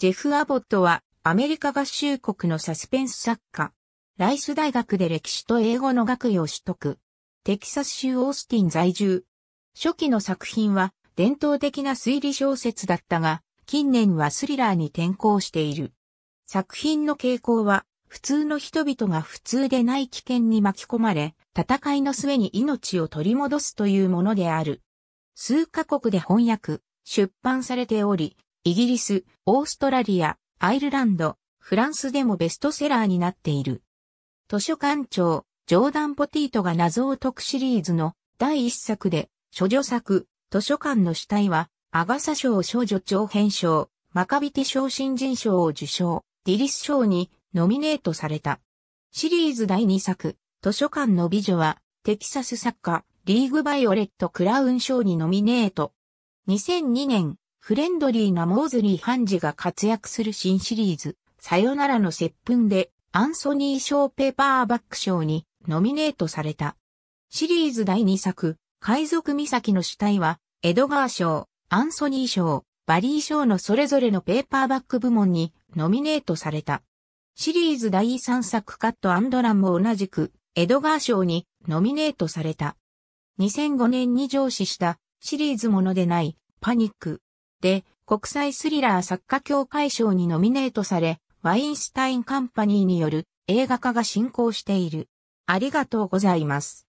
ジェフ・アボットはアメリカ合衆国のサスペンス作家。ライス大学で歴史と英語の学位を取得。テキサス州オースティン在住。初期の作品は伝統的な推理小説だったが、近年はスリラーに転向している。作品の傾向は、普通の人々が普通でない危険に巻き込まれ、戦いの末に命を取り戻すというものである。数カ国で翻訳、出版されており、イギリス、オーストラリア、アイルランド、フランスでもベストセラーになっている。図書館長、ジョーダン・ポティートが謎を解くシリーズの第一作で、諸女作、図書館の主体は、アガサ賞少女長編賞、マカビテ賞新人賞を受賞、ディリス賞にノミネートされた。シリーズ第2作、図書館の美女は、テキサス作家、リーグ・バイオレット・クラウン賞にノミネート。2002年、フレンドリーなモーズリー・ハンジが活躍する新シリーズ、さよならの接吻で、アンソニー賞ペーパーバック賞にノミネートされた。シリーズ第2作、海賊岬の主体は、エドガー賞、アンソニー賞、バリー賞のそれぞれのペーパーバック部門にノミネートされた。シリーズ第3作カットドランも同じく、エドガー賞にノミネートされた。2005年に上司したシリーズものでないパニック、で国際スリラー作家協会賞にノミネートされ、ワインスタインカンパニーによる映画化が進行している。ありがとうございます。